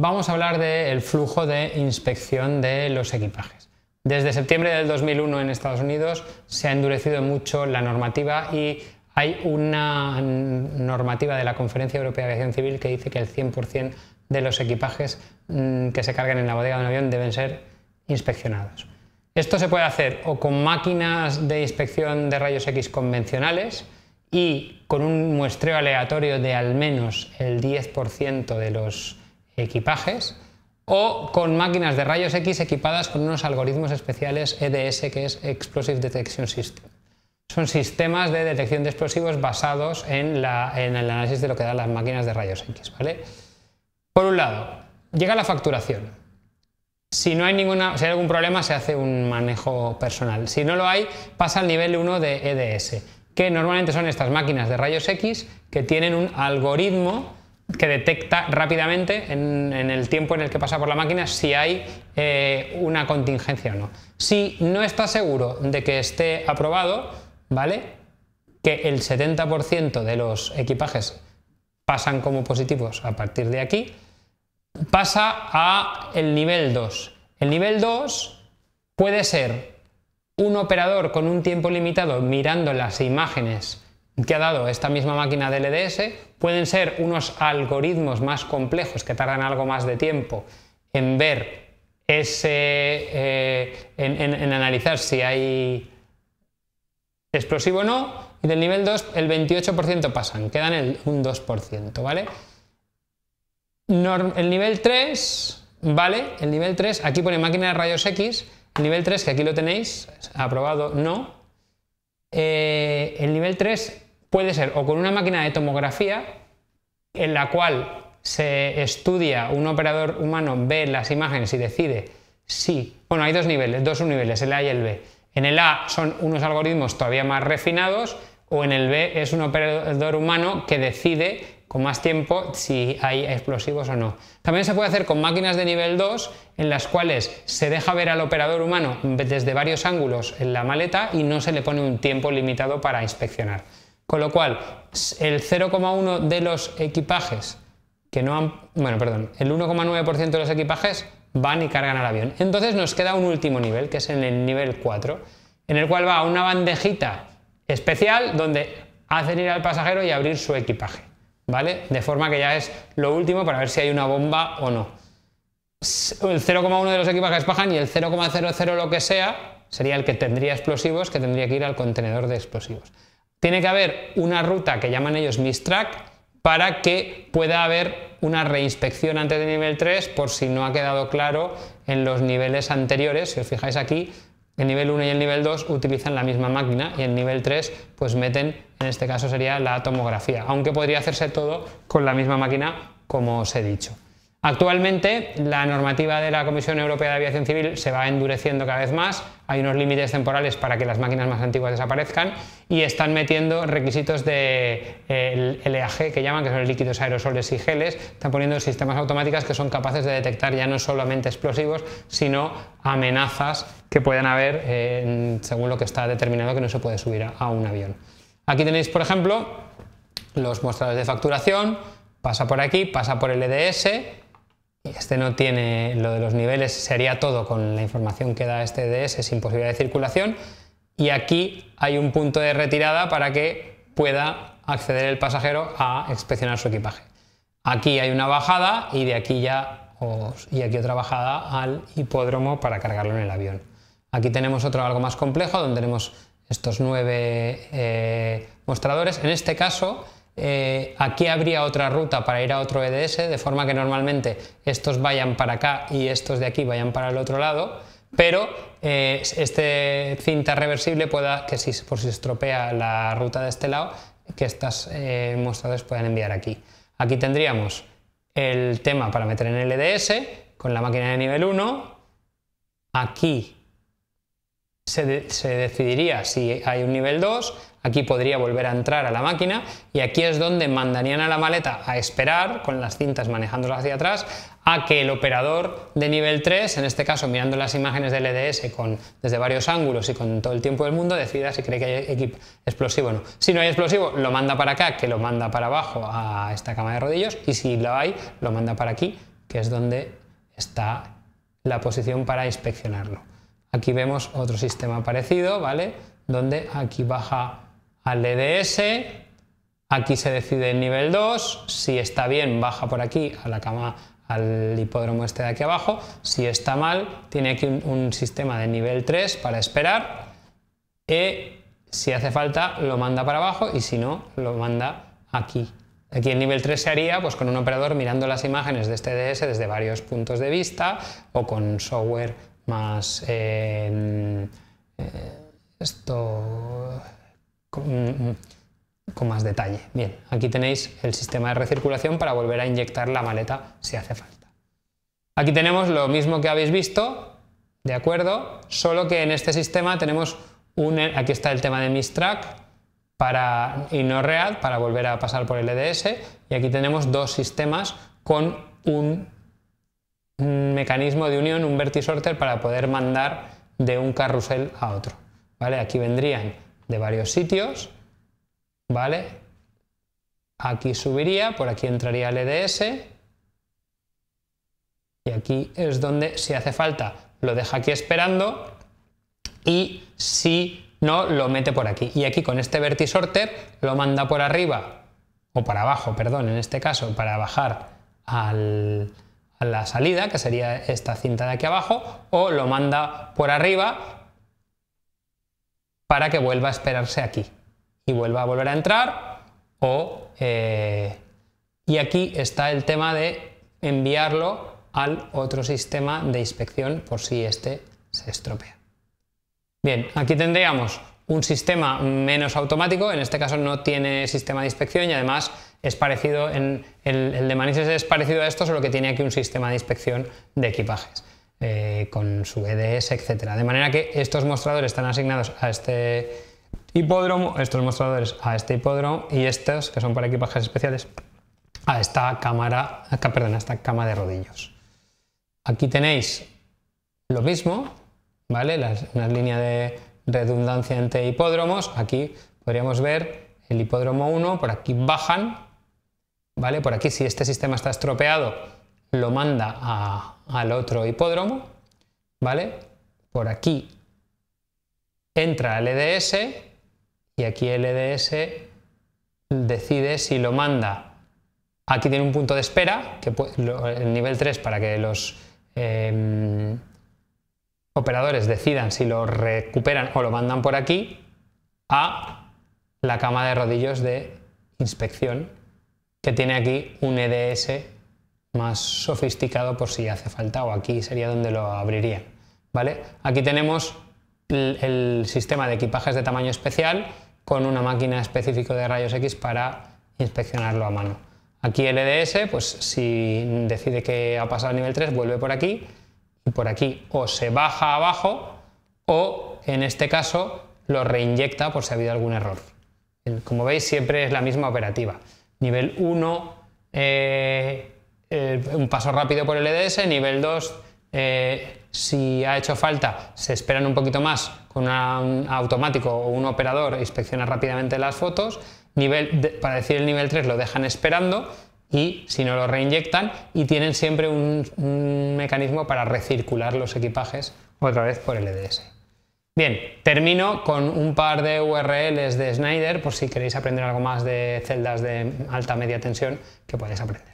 vamos a hablar del flujo de inspección de los equipajes. Desde septiembre del 2001 en Estados Unidos se ha endurecido mucho la normativa y hay una normativa de la Conferencia Europea de Aviación Civil que dice que el 100% de los equipajes mm, que se cargan en la bodega de un avión deben ser inspeccionados. Esto se puede hacer o con máquinas de inspección de rayos X convencionales y con un muestreo aleatorio de al menos el 10% de los equipajes o con máquinas de rayos X equipadas con unos algoritmos especiales EDS, que es Explosive Detection System. Son sistemas de detección de explosivos basados en, el análisis de lo que dan las máquinas de rayos X. ¿vale? Por un lado, llega la facturación. Si no hay ninguna, si hay algún problema, se hace un manejo personal. Si no lo hay, pasa al nivel 1 de EDS, que normalmente son estas máquinas de rayos X que tienen un algoritmo que detecta rápidamente en, el tiempo en el que pasa por la máquina si hay eh, una contingencia o no. Si no está seguro de que esté aprobado, ¿vale? Que el 70% de los equipajes pasan como positivos a partir de aquí, pasa a el nivel 2. El nivel 2 puede ser un operador con un tiempo limitado mirando las imágenes que ha dado esta misma máquina de LDS e pueden ser unos algoritmos más complejos que tardan algo más de tiempo en ver ese, eh, en, analizar si hay explosivo o no, y del nivel 2 el 28% pasan, quedan el, un 2%, ¿vale? el nivel 3, ¿vale? El nivel 3, aquí pone máquina de rayos X, nivel 3, que aquí lo tenéis, aprobado, no, eh, el nivel 3 puede ser o con una máquina de tomografía en la cual se estudia, un operador humano ve las imágenes y decide si, bueno, hay dos niveles, dos niveles, el A y el B. En el A son unos algoritmos todavía más refinados o en el B es un operador humano que decide con más tiempo si hay explosivos o no. También se puede hacer con máquinas de nivel 2 en las cuales se deja ver al operador humano desde varios ángulos en la maleta y no se le pone un tiempo limitado para inspeccionar. Con lo cual, el 0,1 de los equipajes que no han, bueno, perdón, el 1,9% de los equipajes van y cargan al avión. Entonces nos queda un último nivel, que es en el nivel 4, en el cual va una bandejita especial donde hacen ir al pasajero y abrir su equipaje, ¿vale? De forma que ya es lo último para ver si hay una bomba o no. El 0,1 de los equipajes bajan y el 0,00 lo que sea sería el que tendría explosivos, que tendría que ir al contenedor de explosivos. Tiene que haber una ruta que llaman ellos mistrack para que pueda haber una reinspección antes de nivel 3 por si no ha quedado claro en los niveles anteriores. Si os fijáis aquí, el nivel 1 y el nivel 2 utilizan la misma máquina y el nivel 3 pues meten, en este caso sería la tomografía, aunque podría hacerse todo con la misma máquina como os he dicho. Actualmente la normativa de la Comisión Europea de Aviación Civil se va endureciendo cada vez más, hay unos límites temporales para que las máquinas más antiguas desaparezcan y están metiendo requisitos de eh, LAG que llaman, que son líquidos aerosoles y geles, están poniendo sistemas automáticos que son capaces de detectar ya no solamente explosivos, sino amenazas que puedan haber eh, según lo que está determinado que no se puede subir a, a un avión. Aquí tenéis, por ejemplo, los mostradores de facturación, pasa por aquí, pasa por el EDS, este no tiene lo de los niveles, sería todo con la información que da este DS sin posibilidad de circulación. Y aquí hay un punto de retirada para que pueda acceder el pasajero a inspeccionar su equipaje. Aquí hay una bajada y de aquí ya y aquí otra bajada al hipódromo para cargarlo en el avión. Aquí tenemos otro algo más complejo donde tenemos estos nueve eh, mostradores. En este caso eh, aquí habría otra ruta para ir a otro EDS, de forma que normalmente estos vayan para acá y estos de aquí vayan para el otro lado, pero eh, este cinta reversible pueda, que si por si estropea la ruta de este lado, que estas eh, puedan enviar aquí. Aquí tendríamos el tema para meter en el EDS con la máquina de nivel 1. Aquí se, se decidiría si hay un nivel 2, Aquí podría volver a entrar a la máquina y aquí es donde mandarían a la maleta a esperar, con las cintas manejándolas hacia atrás, a que el operador de nivel 3, en este caso mirando las imágenes del EDS con, desde varios ángulos y con todo el tiempo del mundo, decida si cree que hay explosivo o no. Si no hay explosivo, lo manda para acá, que lo manda para abajo a esta cama de rodillos, y si lo hay, lo manda para aquí, que es donde está la posición para inspeccionarlo. Aquí vemos otro sistema parecido, ¿vale? Donde aquí baja al e DDS, aquí se decide el nivel 2, si está bien baja por aquí a la cama al hipódromo este de aquí abajo, si está mal tiene aquí un, sistema de nivel 3 para esperar y e, si hace falta lo manda para abajo y si no lo manda aquí. Aquí el nivel 3 se haría pues, con un operador mirando las imágenes de este e DS desde varios puntos de vista o con software más... Eh, eh, esto con, más detalle. Bien, aquí tenéis el sistema de recirculación para volver a inyectar la maleta si hace falta. Aquí tenemos lo mismo que habéis visto, ¿de acuerdo? Solo que en este sistema tenemos un... Aquí está el tema de mistrack para, y no READ para volver a pasar por el EDS y aquí tenemos dos sistemas con un, un mecanismo de unión, un vertisorter para poder mandar de un carrusel a otro. ¿vale? Aquí vendrían de varios sitios, ¿vale? Aquí subiría, por aquí entraría el EDS y aquí es donde si hace falta lo deja aquí esperando y si no lo mete por aquí. Y aquí con este vertisorter lo manda por arriba o para abajo, perdón, en este caso, para bajar a la salida, que sería esta cinta de aquí abajo, o lo manda por arriba para que vuelva a esperarse aquí y vuelva a volver a entrar o... Eh, y aquí está el tema de enviarlo al otro sistema de inspección por si este se estropea. Bien, aquí tendríamos un sistema menos automático, en este caso no tiene sistema de inspección y además es parecido en el, el de Manises es parecido a esto, solo que tiene aquí un sistema de inspección de equipajes. Eh, con su EDS, etcétera. De manera que estos mostradores están asignados a este hipódromo, estos mostradores a este hipódromo y estos, que son para equipajes especiales, a esta cámara, acá, perdón, a esta cama de rodillos. Aquí tenéis lo mismo, ¿vale? Las, una línea de redundancia entre hipódromos. Aquí podríamos ver el hipódromo 1, por aquí bajan, ¿vale? Por aquí si este sistema está estropeado, lo manda a al otro hipódromo, ¿vale? Por aquí entra el EDS y aquí el EDS decide si lo manda. Aquí tiene un punto de espera, que el nivel 3 para que los em, operadores decidan si lo recuperan o lo mandan por aquí a la cama de rodillos de inspección que tiene aquí un EDS más sofisticado por si hace falta o aquí sería donde lo abriría. ¿vale? Aquí tenemos el sistema de equipajes de tamaño especial con una máquina específica de rayos X para inspeccionarlo a mano. Aquí el EDS, pues si decide que ha pasado a nivel 3, vuelve por aquí y por aquí o se baja abajo o en este caso lo reinyecta por si ha habido algún error. Como veis siempre es la misma operativa. Nivel 1, eh, un paso rápido por el EDS, nivel 2, eh, si ha hecho falta, se esperan un poquito más con un automático o un operador, inspecciona rápidamente las fotos, nivel para decir el nivel 3 lo dejan esperando y si no lo reinyectan y tienen siempre un, un mecanismo para recircular los equipajes otra vez por el EDS. Bien, termino con un par de URLs de Snyder por si queréis aprender algo más de celdas de alta media tensión que podéis aprender.